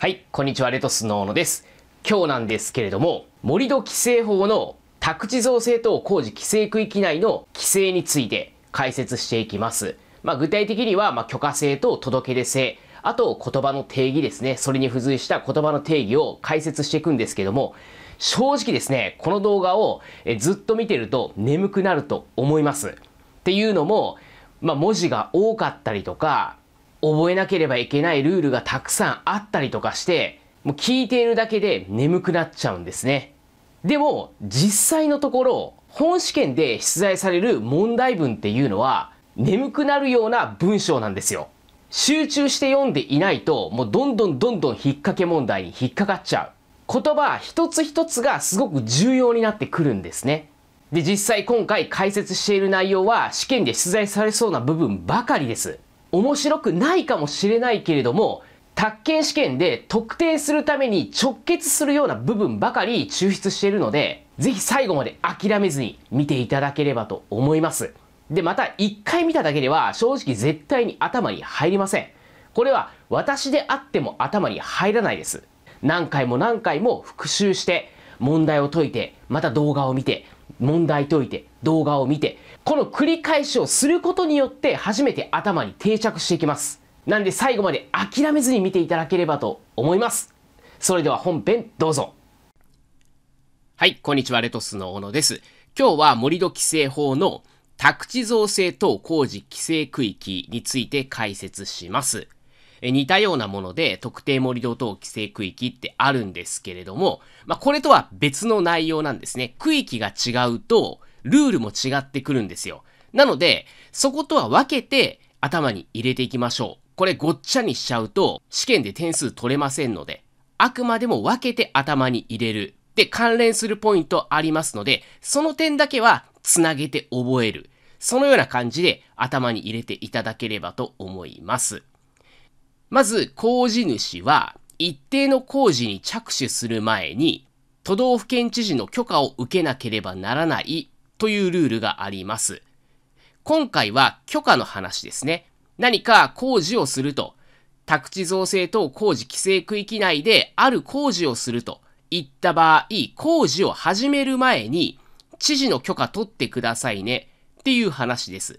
はい、こんにちは、レトスの小野です。今日なんですけれども、盛土規制法の宅地造成等工事規制区域内の規制について解説していきます。まあ、具体的には、ま許可制と届け出制、あと言葉の定義ですね、それに付随した言葉の定義を解説していくんですけども、正直ですね、この動画をずっと見てると眠くなると思います。っていうのも、まあ、文字が多かったりとか、覚えなければいけないルールがたくさんあったりとかして、もう聞いているだけで眠くなっちゃうんですね。でも、実際のところ、本試験で出題される問題文っていうのは、眠くなるような文章なんですよ。集中して読んでいないと、もうどんどんどんどん引っ掛け問題に引っかかっちゃう。言葉一つ一つがすごく重要になってくるんですね。で、実際今回解説している内容は試験で出題されそうな部分ばかりです。面白くないかもしれないけれども、宅建試験で特定するために直結するような部分ばかり抽出しているので、ぜひ最後まで諦めずに見ていただければと思います。で、また一回見ただけでは正直絶対に頭に入りません。これは私であっても頭に入らないです。何回も何回も復習して、問題を解いて、また動画を見て、問題解いて、動画を見て、この繰り返しをすることによって初めて頭に定着していきます。なんで最後まで諦めずに見ていただければと思います。それでは本編どうぞ。はい、こんにちは、レトスの小野です。今日は盛土規制法の宅地造成等工事規制区域について解説します。え似たようなもので、特定盛土等規制区域ってあるんですけれども、まあ、これとは別の内容なんですね。区域が違うと、ルールも違ってくるんですよ。なので、そことは分けて頭に入れていきましょう。これごっちゃにしちゃうと、試験で点数取れませんので、あくまでも分けて頭に入れる。で、関連するポイントありますので、その点だけはつなげて覚える。そのような感じで頭に入れていただければと思います。まず、工事主は、一定の工事に着手する前に、都道府県知事の許可を受けなければならないというルールがあります。今回は許可の話ですね。何か工事をすると、宅地造成等工事規制区域内である工事をするといった場合、工事を始める前に、知事の許可取ってくださいねっていう話です。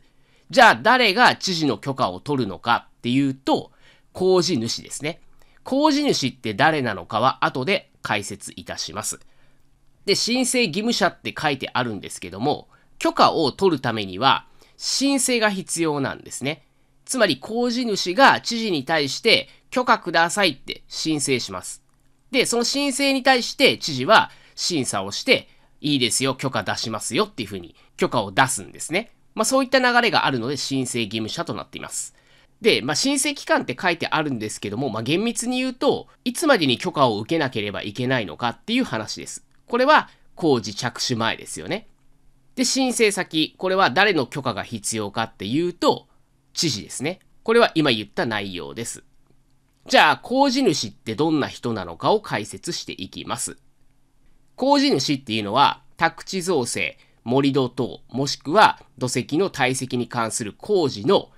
じゃあ誰が知事の許可を取るのかっていうと、工事主ですね。工事主って誰なのかは後で解説いたします。で、申請義務者って書いてあるんですけども、許可を取るためには申請が必要なんですね。つまり工事主が知事に対して許可くださいって申請します。で、その申請に対して知事は審査をして、いいですよ、許可出しますよっていうふうに許可を出すんですね。まあそういった流れがあるので申請義務者となっています。で、まあ、申請期間って書いてあるんですけども、まあ、厳密に言うと、いつまでに許可を受けなければいけないのかっていう話です。これは工事着手前ですよね。で、申請先、これは誰の許可が必要かっていうと、知事ですね。これは今言った内容です。じゃあ、工事主ってどんな人なのかを解説していきます。工事主っていうのは、宅地造成、盛土等、もしくは土石の堆積に関する工事の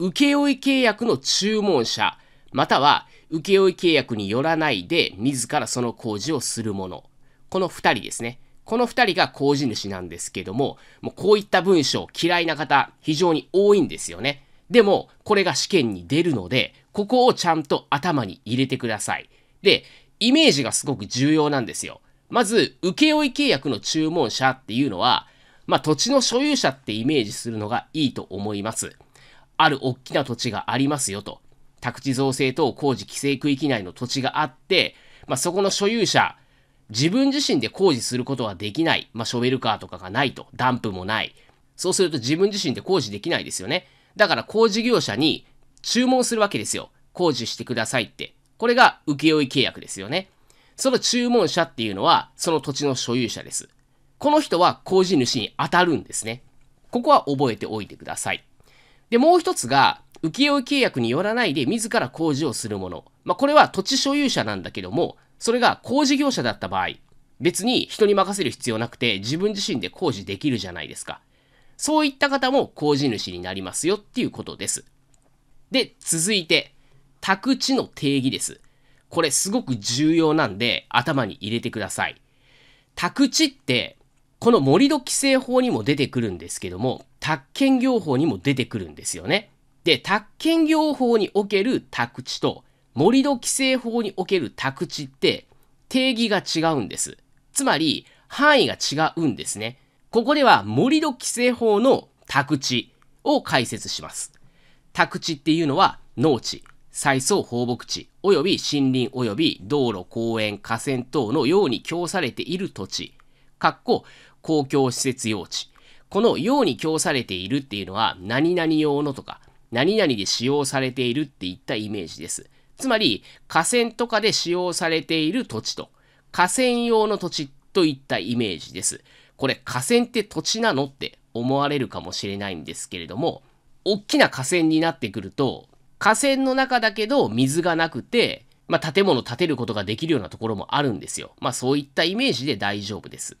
請負契約の注文者、または請負契約によらないで自らその工事をする者。この2人ですね。この2人が工事主なんですけども、もうこういった文章嫌いな方非常に多いんですよね。でも、これが試験に出るので、ここをちゃんと頭に入れてください。で、イメージがすごく重要なんですよ。まず、請負契約の注文者っていうのは、まあ、土地の所有者ってイメージするのがいいと思います。ある大きな土地がありますよと。宅地造成等工事規制区域内の土地があって、まあ、そこの所有者、自分自身で工事することはできない。まあ、ショベルカーとかがないと。ダンプもない。そうすると自分自身で工事できないですよね。だから工事業者に注文するわけですよ。工事してくださいって。これが請負契約ですよね。その注文者っていうのは、その土地の所有者です。この人は工事主に当たるんですね。ここは覚えておいてください。で、もう一つが、請負契約によらないで自ら工事をするもの。まあ、これは土地所有者なんだけども、それが工事業者だった場合、別に人に任せる必要なくて自分自身で工事できるじゃないですか。そういった方も工事主になりますよっていうことです。で、続いて、宅地の定義です。これすごく重要なんで頭に入れてください。宅地ってこの盛土規制法にも出てくるんですけども、宅建業法にも出てくるんですよね。で、宅建業法における宅地と、盛土規制法における宅地って定義が違うんです。つまり、範囲が違うんですね。ここでは盛土規制法の宅地を解説します。宅地っていうのは農地、再層放牧地、及び森林及び道路、公園、河川等のように供されている土地。かっこ公共施設用地。この用に供されているっていうのは、何々用のとか、何々で使用されているっていったイメージです。つまり、河川とかで使用されている土地と、河川用の土地といったイメージです。これ、河川って土地なのって思われるかもしれないんですけれども、大きな河川になってくると、河川の中だけど水がなくて、まあ、建物建てることができるようなところもあるんですよ。まあ、そういったイメージで大丈夫です。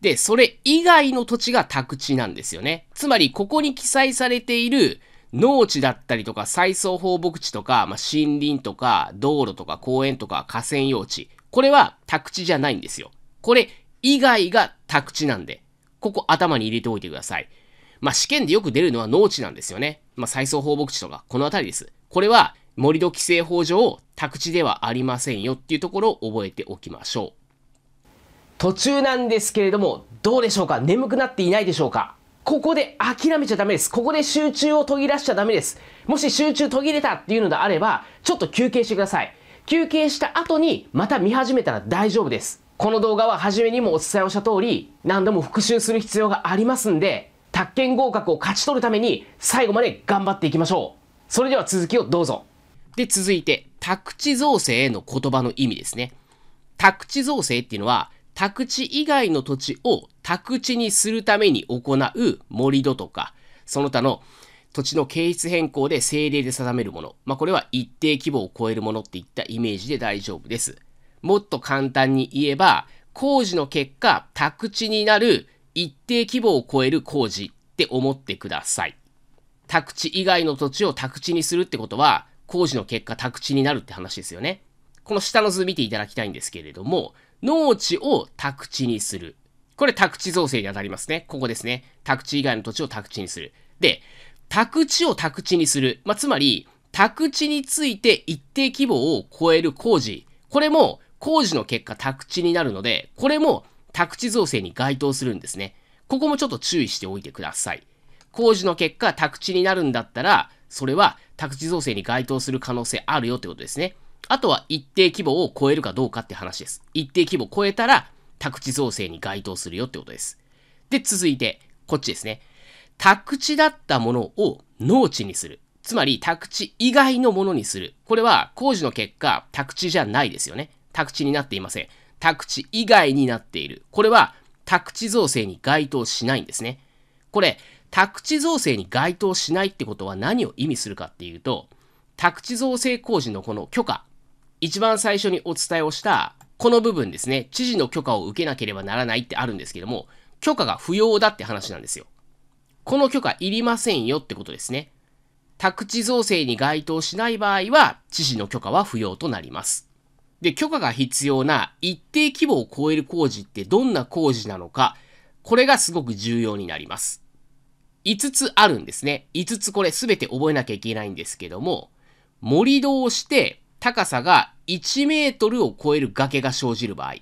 で、それ以外の土地が宅地なんですよね。つまり、ここに記載されている農地だったりとか、再送放牧地とか、まあ、森林とか、道路とか公園とか河川用地。これは宅地じゃないんですよ。これ以外が宅地なんで、ここ頭に入れておいてください。まあ、試験でよく出るのは農地なんですよね。まあ、再送放牧地とか、この辺りです。これは、盛土規制法上、宅地ではありませんよっていうところを覚えておきましょう。途中なんですけれども、どうでしょうか眠くなっていないでしょうかここで諦めちゃダメです。ここで集中を途切らしちゃダメです。もし集中途切れたっていうのであれば、ちょっと休憩してください。休憩した後にまた見始めたら大丈夫です。この動画は初めにもお伝えをした通り、何度も復習する必要がありますんで、宅建合格を勝ち取るために最後まで頑張っていきましょう。それでは続きをどうぞ。で、続いて、宅地造成への言葉の意味ですね。宅地造成っていうのは、宅地以外の土地を宅地にするために行う盛り土とか、その他の土地の形質変更で政令で定めるもの。まあ、これは一定規模を超えるものっていったイメージで大丈夫です。もっと簡単に言えば、工事の結果、宅地になる一定規模を超える工事って思ってください。宅地以外の土地を宅地にするってことは、工事の結果宅地になるって話ですよね。この下の図見ていただきたいんですけれども、農地を宅地にする。これ宅地造成にあたりますね。ここですね。宅地以外の土地を宅地にする。で、宅地を宅地にする。まあ、つまり、宅地について一定規模を超える工事。これも工事の結果宅地になるので、これも宅地造成に該当するんですね。ここもちょっと注意しておいてください。工事の結果宅地になるんだったら、それは宅地造成に該当する可能性あるよってことですね。あとは一定規模を超えるかどうかって話です。一定規模を超えたら、宅地造成に該当するよってことです。で、続いて、こっちですね。宅地だったものを農地にする。つまり、宅地以外のものにする。これは、工事の結果、宅地じゃないですよね。宅地になっていません。宅地以外になっている。これは、宅地造成に該当しないんですね。これ、宅地造成に該当しないってことは何を意味するかっていうと、宅地造成工事のこの許可、一番最初にお伝えをした、この部分ですね、知事の許可を受けなければならないってあるんですけども、許可が不要だって話なんですよ。この許可いりませんよってことですね。宅地造成に該当しない場合は、知事の許可は不要となります。で、許可が必要な一定規模を超える工事ってどんな工事なのか、これがすごく重要になります。5つあるんですね。5つこれ全て覚えなきゃいけないんですけども、盛り土をして高さが1メートルを超える崖が生じる場合。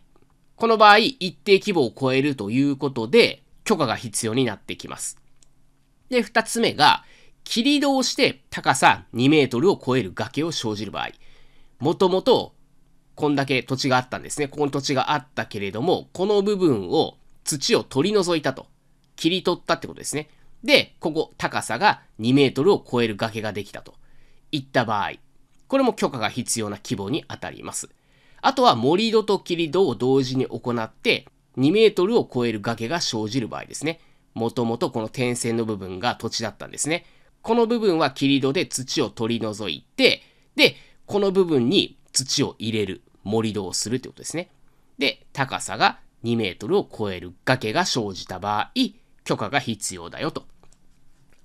この場合、一定規模を超えるということで、許可が必要になってきます。で、二つ目が、切り戸をして高さ2メートルを超える崖を生じる場合。もともと、こんだけ土地があったんですね。ここに土地があったけれども、この部分を土を取り除いたと。切り取ったってことですね。で、ここ高さが2メートルを超える崖ができたといった場合。これも許可が必要な規模にあたります。あとは盛り土と切り土を同時に行って、2メートルを超える崖が生じる場合ですね。もともとこの点線の部分が土地だったんですね。この部分は切り土で土を取り除いて、で、この部分に土を入れる、盛り土をするってことですね。で、高さが2メートルを超える崖が生じた場合、許可が必要だよと。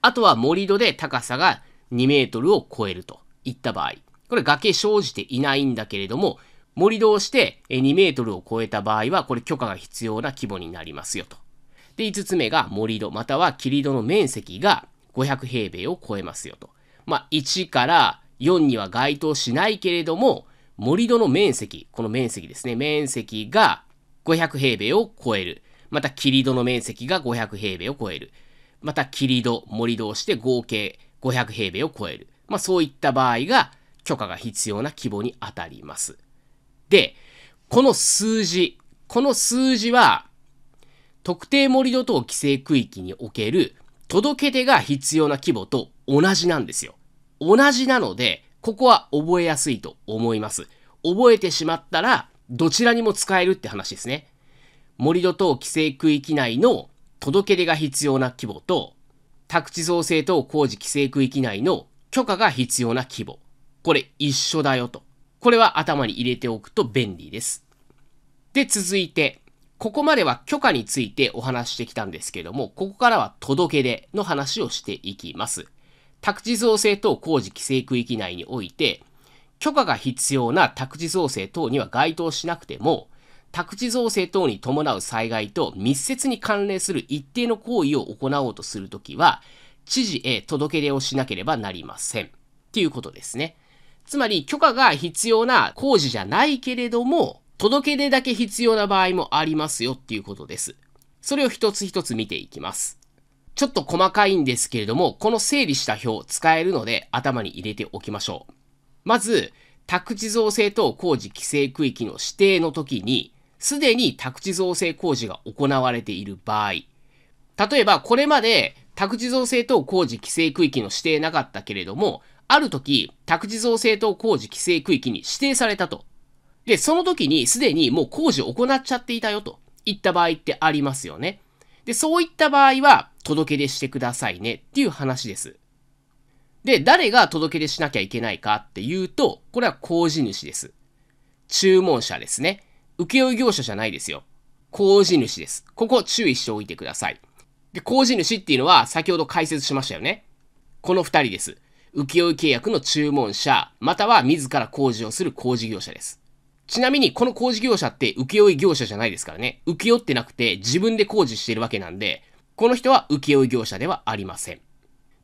あとは盛り土で高さが2メートルを超えるといった場合。これ崖生じていないんだけれども、盛り土をして2メートルを超えた場合は、これ許可が必要な規模になりますよと。で、5つ目が盛り土、または切り土の面積が500平米を超えますよと。まあ、1から4には該当しないけれども、盛り土の面積、この面積ですね、面積が500平米を超える。また、切り土の面積が500平米を超える。また、切り土、盛り土をして合計500平米を超える。まあ、そういった場合が、許可が必要な規模に当たります。で、この数字、この数字は、特定盛土等規制区域における届け出が必要な規模と同じなんですよ。同じなので、ここは覚えやすいと思います。覚えてしまったら、どちらにも使えるって話ですね。盛土等規制区域内の届け出が必要な規模と、宅地造成等工事規制区域内の許可が必要な規模。これ一緒だよと。これは頭に入れておくと便利です。で、続いて、ここまでは許可についてお話してきたんですけども、ここからは届け出の話をしていきます。宅地造成等工事規制区域内において、許可が必要な宅地造成等には該当しなくても、宅地造成等に伴う災害と密接に関連する一定の行為を行おうとするときは、知事へ届け出をしなければなりません。っていうことですね。つまり許可が必要な工事じゃないけれども、届け出だけ必要な場合もありますよっていうことです。それを一つ一つ見ていきます。ちょっと細かいんですけれども、この整理した表使えるので頭に入れておきましょう。まず、宅地造成等工事規制区域の指定の時に、すでに宅地造成工事が行われている場合、例えばこれまで宅地造成等工事規制区域の指定なかったけれども、ある時、宅地造成等工事規制区域に指定されたと。で、その時にすでにもう工事を行っちゃっていたよと言った場合ってありますよね。で、そういった場合は届け出してくださいねっていう話です。で、誰が届け出しなきゃいけないかっていうと、これは工事主です。注文者ですね。請負業者じゃないですよ。工事主です。ここ注意しておいてください。で、工事主っていうのは先ほど解説しましたよね。この二人です。請負契約の注文者、または自ら工事をする工事業者です。ちなみに、この工事業者って請負業者じゃないですからね。請負ってなくて自分で工事してるわけなんで、この人は請負業者ではありません。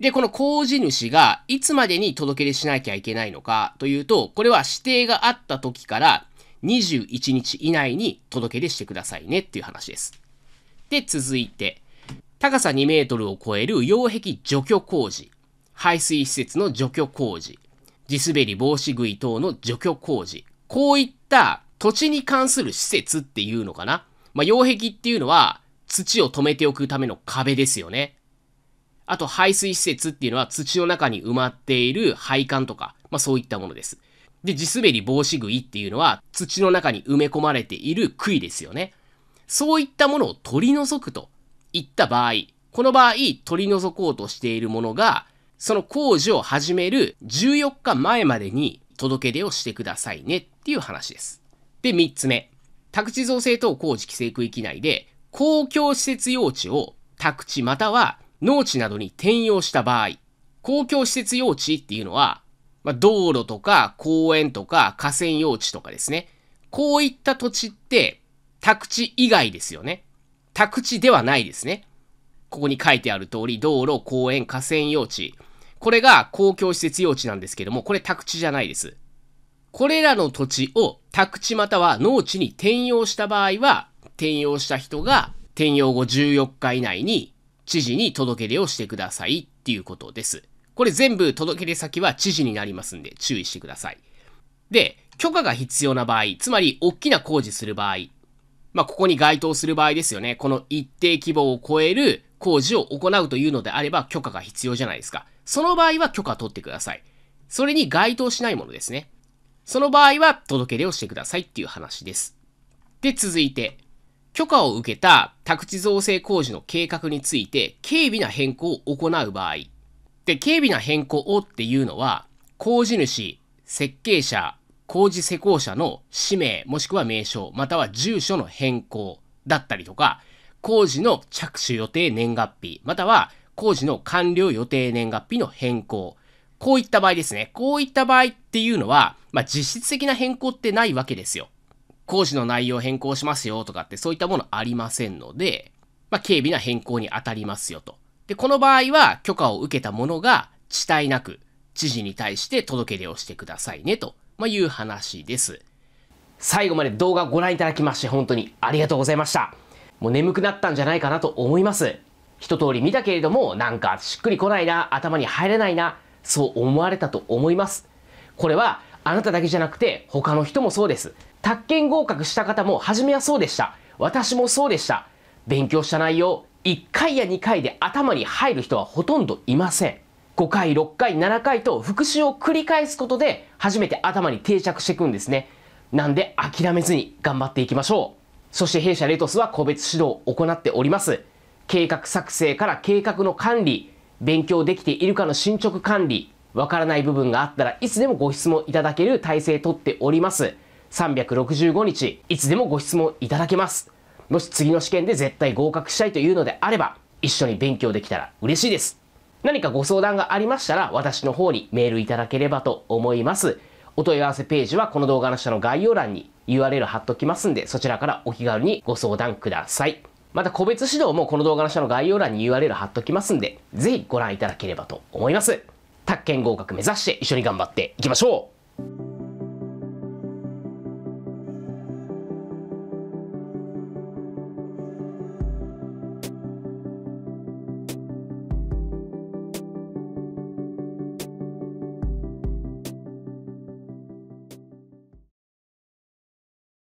で、この工事主がいつまでに届け出しなきゃいけないのかというと、これは指定があった時から21日以内に届け出してくださいねっていう話です。で、続いて、高さ2メートルを超える擁壁除去工事。排水施設の除去工事、地滑り防止具等の除去工事、こういった土地に関する施設っていうのかな。まあ、擁壁っていうのは土を止めておくための壁ですよね。あと排水施設っていうのは土の中に埋まっている配管とか、まあそういったものです。で、地滑り防止杭っていうのは土の中に埋め込まれている杭ですよね。そういったものを取り除くといった場合、この場合取り除こうとしているものがその工事を始める14日前までに届け出をしてくださいねっていう話です。で、3つ目。宅地造成等工事規制区域内で公共施設用地を宅地または農地などに転用した場合、公共施設用地っていうのは、まあ、道路とか公園とか河川用地とかですね。こういった土地って宅地以外ですよね。宅地ではないですね。ここに書いてある通り、道路、公園、河川用地。これが公共施設用地なんですけども、これ宅地じゃないです。これらの土地を宅地または農地に転用した場合は、転用した人が転用後14日以内に知事に届け出をしてくださいっていうことです。これ全部届け出先は知事になりますんで注意してください。で、許可が必要な場合、つまり大きな工事する場合、まあ、ここに該当する場合ですよね。この一定規模を超える工事を行うというのであれば許可が必要じゃないですか。その場合は許可取ってください。それに該当しないものですね。その場合は届け出をしてくださいっていう話です。で、続いて、許可を受けた宅地造成工事の計画について軽微な変更を行う場合。で、軽微な変更をっていうのは、工事主、設計者、工事施工者の氏名もしくは名称、または住所の変更だったりとか、工事の着手予定年月日、または工事の完了予定年月日の変更。こういった場合ですね。こういった場合っていうのは、まあ、実質的な変更ってないわけですよ。工事の内容変更しますよとかってそういったものありませんので、まあ、軽微な変更に当たりますよと。で、この場合は許可を受けた者が地帯なく知事に対して届け出をしてくださいねとまあ、いう話です。最後まで動画をご覧いただきまして本当にありがとうございました。もう眠くなったんじゃないかなと思います。一通り見たけれども、なんかしっくりこないな、頭に入れないな、そう思われたと思います。これはあなただけじゃなくて他の人もそうです。宅建合格した方も初めはそうでした。私もそうでした。勉強した内容、1回や2回で頭に入る人はほとんどいません。5回、6回、7回と復習を繰り返すことで初めて頭に定着していくんですね。なんで諦めずに頑張っていきましょう。そして弊社レトスは個別指導を行っております。計画作成から計画の管理、勉強できているかの進捗管理、わからない部分があったらいつでもご質問いただける体制とっております。365日、いつでもご質問いただけます。もし次の試験で絶対合格したいというのであれば、一緒に勉強できたら嬉しいです。何かご相談がありましたら、私の方にメールいただければと思います。お問い合わせページはこの動画の下の概要欄に URL 貼っときますんで、そちらからお気軽にご相談ください。また個別指導もこの動画の下の概要欄に URL 貼っときますんで、ぜひご覧いただければと思います。宅建合格目指して一緒に頑張っていきましょう